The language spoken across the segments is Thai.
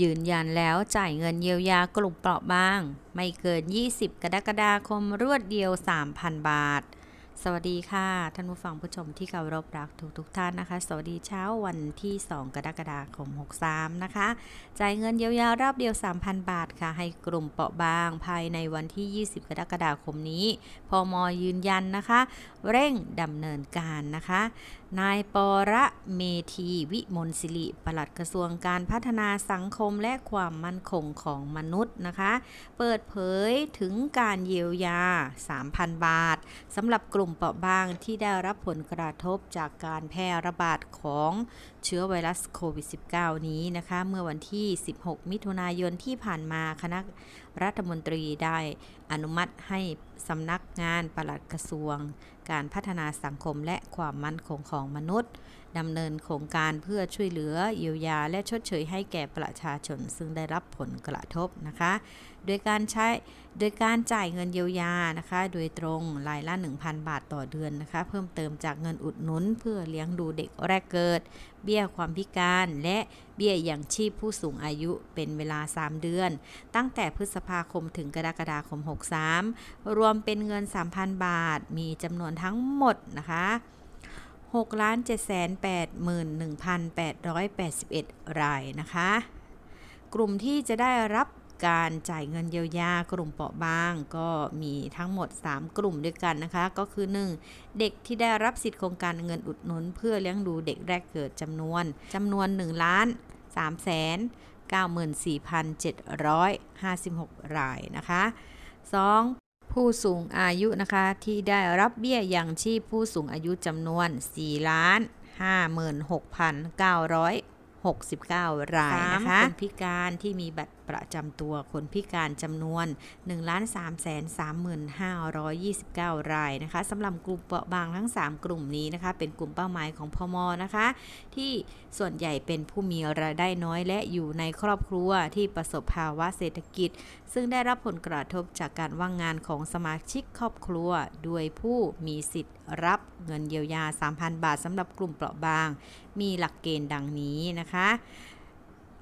ยืนยันแล้วจ่ายเงินเยียวยากลุ่มเปราะบาง ไม่เกิน 20 กรกฎาคมรวดเดียว 3,000 บาทสวัสดีค่ะ ท่านผู้ฟังผู้ชมที่เคารพรักทุกทุกท่านนะคะ สวัสดีเช้าวันที่ 2 กรกฎาคม 63 นะคะจ่ายเงินเยียวยารอบเดียว 3,000 บาทค่ะ ให้กลุ่มเปราะบางภายในวันที่ 20 กรกฎาคมนี้ พอมอยืนยันนะคะ เร่งดำเนินการนะคะ นายประเมธีวิมลศิริปลัดกระทรวงการพัฒนาสังคมและความมั่นคงของมนุษย์นะคะ เปิดเผยถึงการเยียวยา 3,000 บาทสำหรับกลุ่ม่มเปราะบางที่ได้รับผลกระทบจากการแพร่ระบาดของเชื้อไวรัสโควิด -19 นี้นะคะ เมื่อวันที่ 16 มิถุนายนที่ผ่านมาคณะรัฐมนตรีได้อนุมัติให้สำนักงานปลัดกระทรวง การพัฒนาสังคมและความมั่นคงของมนุษย์ดำเนินโครงการเพื่อช่วยเหลือเยียวยา และชดเชยให้แก่ประชาชนซึ่งได้รับผลกระทบนะคะ โดยการใช้โดยการจ่ายเงินเยียวยานะคะ โดยตรงรายละ1,000 บาทต่อเดือนนะคะเพิ่มเติมจากเงินอุดหนุนเพื่อเลี้ยงดูเด็กแรกเกิด เบี้ยความพิการและเบี้ยอย่างชีพผู้สูงอายุเป็นเวลา 3 เดือน ตั้งแต่พฤษภาคมถึงกรกฎาคม63รวมเป็นเงิน 3,000 บาท มีจำนวนทั้งหมดนะคะ6ล้าน7 8 1 8 8 1 รายนะคะ กลุ่มที่จะได้รับการจ่ายเงินเยียวยากลุ่มเปราะบางก็มีทั้งหมด 3 กลุ่มด้วยกันนะคะ ก็คือ 1. เด็กที่ได้รับสิทธิโครงการเงินอุดหนุน เพื่อเลี้ยงดูเด็กแรกเกิดจำนวนจำนวน1ล้าน3แสน94,756 รายนะคะ 2. ผู้สูงอายุนะคะ ที่ได้รับเบี้ยยังชีพผู้สูงอายุจำนวน4ล้าน56,969 รายนะคะคนพิการที่มีบัตรประจำตัวคนพิการจำนวน 1 3 3 5 2 9 รายนะคะสำหรับกลุ่มเปราะบางทั้ง 3 กลุ่มนี้นะคะ เป็นกลุ่มเป้าหมายของพมนะคะ ที่ส่วนใหญ่เป็นผู้มีรายได้น้อย และอยู่ในครอบครัวที่ประสบภาวะเศรษฐกิจ ซึ่งได้รับผลกระทบจากการว่างงานของสมาชิกครอบครัวด้วยผู้มีสิทธิ์รับเงินเยียวยา 3,000 บาทสำหรับกลุ่มเปราะบาง มีหลักเกณฑ์ดังนี้นะคะ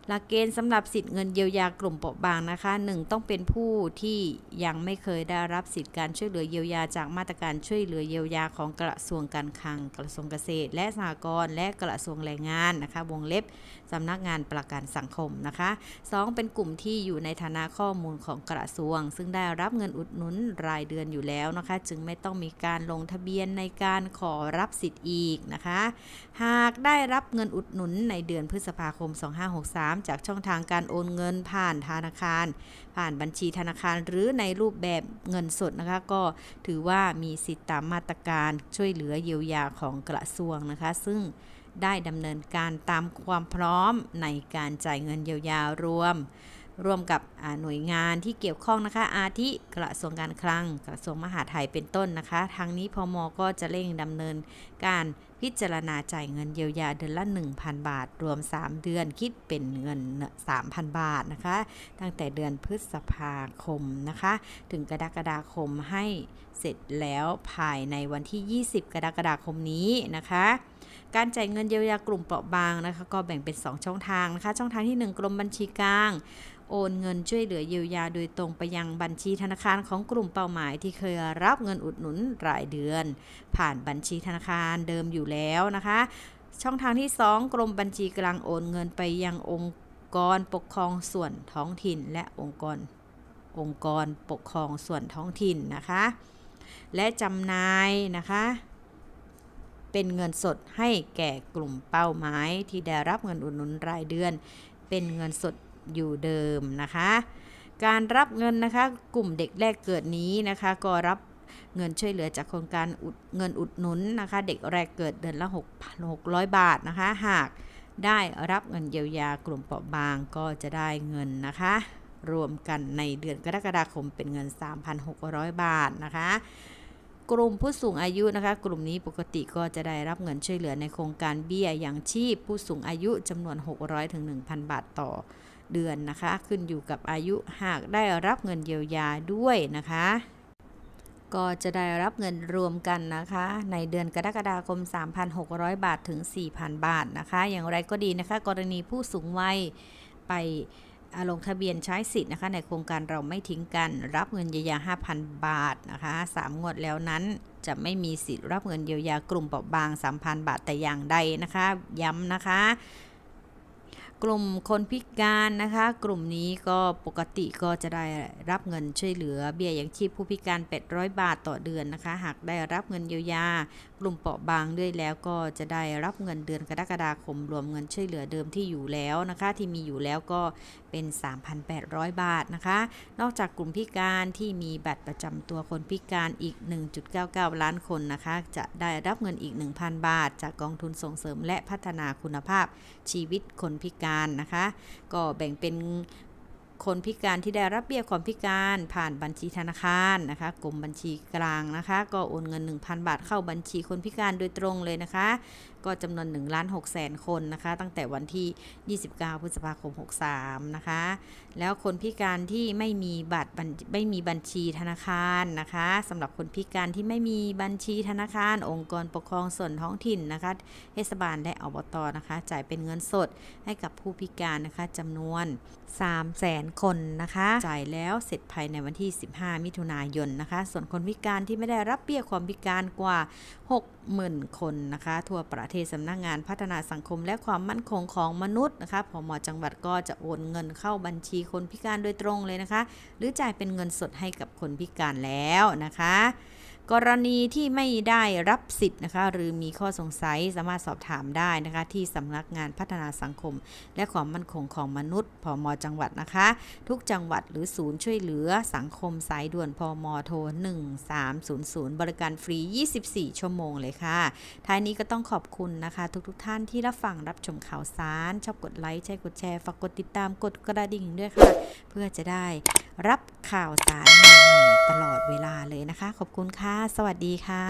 หลักเกณฑ์สำหรับสิทธิ์เงินเยียวยากลุ่มเปราะบางนะคะ 1. ต้องเป็นผู้ที่ยังไม่เคยได้รับสิทธิ์การช่วยเหลือเยียวยาจากมาตรการช่วยเหลือเยียวยาของกระทรวงการคลัง กระทรวงเกษตร และสหกรณ์และกระทรวงแรงงานนะคะวงเล็บสำนักงานประกันสังคมนะคะ 2. เป็นกลุ่มที่อยู่ในฐานะข้อมูลของกระทรวง ซึ่งได้รับเงินอุดหนุนรายเดือนอยู่แล้วนะคะ จึงไม่ต้องมีการลงทะเบียนในการขอรับสิทธิ์อีกนะคะ หากได้รับเงินอุดหนุนในเดือนพฤษภาคม 2563มจากช่องทางการโอนเงินผ่านธนาคาร ผ่านบัญชีธนาคารหรือในรูปแบบเงินสดนะคะ ก็ถือว่ามีสิทธิตามมาตรการช่วยเหลือเยียวยาของกระทรวงนะคะ ซึ่งได้ดำเนินการตามความพร้อมในการจ่ายเงินเยียวยารวมร่วมกับหน่วยงานที่เกี่ยวข้องนะคะ อาทิกระทรวงการ คลัง กระทรวงมหาดไทย เป็นต้นนะคะ ทางนี้พมก็จะเร่งดำเนินการพิจารณาจ่ายเงินเยียวยาเดือนละ 1,000 บาท รวม 3 เดือนคิดเป็นเงิน 3,000 บาทนะคะ ตั้งแต่เดือนพฤษภาคมนะคะ ถึงกรกฎาคมให้เสร็จแล้วภายในวันที่ 20 กรกฎาคมนี้นะคะ การจ่ายเงินเยียวยากลุ่มเปราะบางนะคะก็แบ่งเป็น 2 ช่องทางนะคะ ช่องทางที่ 1กรมบัญชีกลางโอนเงินช่วยเหลือเยียวยาโดยตรงไปยังบัญชีธนาคารของกลุ่มเป้าหมายที่เคยรับเงินอุดหนุนรายเดือนผ่านบัญชีธนาคารเดิมอยู่แล้วนะคะช่องทางที่ 2กรมบัญชีกลางโอน เงินไปยังองค์กรปกครองส่วนท้องถิ่นและองค์กรองค์กรปกครองส่วนท้องถิ่นนะคะและจำนายนะคะเป็นเงินสดให้แก่กลุ่มเป้าหมายที่ได้รับเงินอุดหนุนรายเดือน เป็นเงินสดอยู่เดิมนะคะ การรับเงินนะคะ กลุ่มเด็กแรกเกิดนี้นะคะ ก็รับเงินช่วยเหลือจากโครงการเงินอุดหนุนนะคะเด็กแรกเกิดเดือนละ 6,600 บาทนะคะ หากได้รับเงินเยียวยากลุ่มเปราะบางก็จะได้เงินนะคะ รวมกันในเดือนกรกฎาคมเป็นเงิน 3,600 บาทนะคะ กลุ่มผู้สูงอายุนะคะ กลุ่มนี้ปกติก็จะได้รับเงินช่วยเหลือในโครงการเบี้ยยังชีพ ผู้สูงอายุจำนวน600-1,000 บาทต่อเดือน นะคะ ขึ้นอยู่กับอายุหากได้รับเงินเยียวยาด้วยนะคะ ก็จะได้รับเงินรวมกัน นะคะ ในเดือนกรกฎาคม 3,600บาทถึง4,000บาทนะคะ อย่างไรก็ดีนะคะ กรณีผู้สูงวัยไปลงทะเบียนใช้สิทธิ์นะคะ ในโครงการเราไม่ทิ้งกัน รับเงินเยียวยา 5,000 บาทนะคะ3งวด แล้วนั้นจะไม่มีสิทธิ์รับเงินเยียวยากลุ่มเปราะบาง 3,000 บาทแต่อย่างใดนะคะย้ำนะคะกลุ่มคนพิการนะคะ กลุ่มนี้ก็ปกติก็จะได้รับเงินช่วยเหลือ เบี้ยยังชีพผู้พิการ 800 บาทต่อเดือนนะคะ หากได้รับเงินเยียวยา กลุ่มเปราะบางด้วยแล้วก็จะได้รับเงินเดือนกรกฎาคม รวมเงินช่วยเหลือเดิมที่อยู่แล้วนะคะ ที่มีอยู่แล้วก็เป็น 3,800 บาทนะคะ นอกจากกลุ่มพิการที่มีบัตรประจำตัวคนพิการอีก 1.99 ล้านคนนะคะ จะได้รับเงินอีก 1,000 บาท จากกองทุนส่งเสริมและพัฒนาคุณภาพชีวิตคนพิการนะคะ ก็แบ่งเป็นคนพิการที่ได้รับเบี้ยความพิการผ่านบัญชีธนาคารนะคะกรมบัญชีกลางนะคะ ก็โอนเงิน 1,000 บาท เข้าบัญชีคนพิการโดยตรงเลยนะคะก็จำนวน1ล้าน6แสนคนนะคะ ตั้งแต่วันที่ 29พฤษภาคม63นะคะ แล้วคนพิการที่ไม่มีบัตรไม่มีบัญชีธนาคารนะคะสำหรับคนพิการที่ไม่มีบัญชีธนาคาร องค์กรปกครองส่วนท้องถิ่นนะคะเทศบาลและอบตนะคะ จ่ายเป็นเงินสดให้กับผู้พิการนะคะจำนวน3 0 0แสนคนนะคะ จ่ายแล้วเสร็จภายในวันที่ 15 มิถุนายนนะคะ ส่วนคนพิการที่ไม่ได้รับเบี้ยความพิการกว่า 6หมื่น คนนะคะ ทั่วประเทศสำนักงงาน พัฒนาสังคม และความมั่นคงของมนุษย์ นะคะพอมจังหวัดก็จะโอนเงินเข้าบัญชีคนพิการโดยตรงเลยนะคะ หรือจ่ายเป็นเงินสดให้กับคนพิการแล้วนะคะกรณีที่ไม่ได้รับสิทธิ์นะคะ หรือมีข้อสงสัยสามารถสอบถามได้นะคะ ที่สำนักงานพัฒนาสังคม และความมั่นคงของมนุษย์ พอมจังหวัดนะคะ ทุกจังหวัดหรือศูนย์ช่วยเหลือสังคมสายด่วนพอมโทร 1300 บริการฟรี 24 ชั่วโมงเลยค่ะ ท้ายนี้ก็ต้องขอบคุณนะคะ ทุก ๆทท่านที่รับฟังรับชมข่าวสาร ชอบกดไลค์ใช่กดแชร์ฝากกดติดตามกดกระดิ่งด้วยค่ะ เพื่อจะได้รับข่าวสารใหม่ตลอดเวลาเลยนะคะ ขอบคุณค่ะสวัสดีค่ะ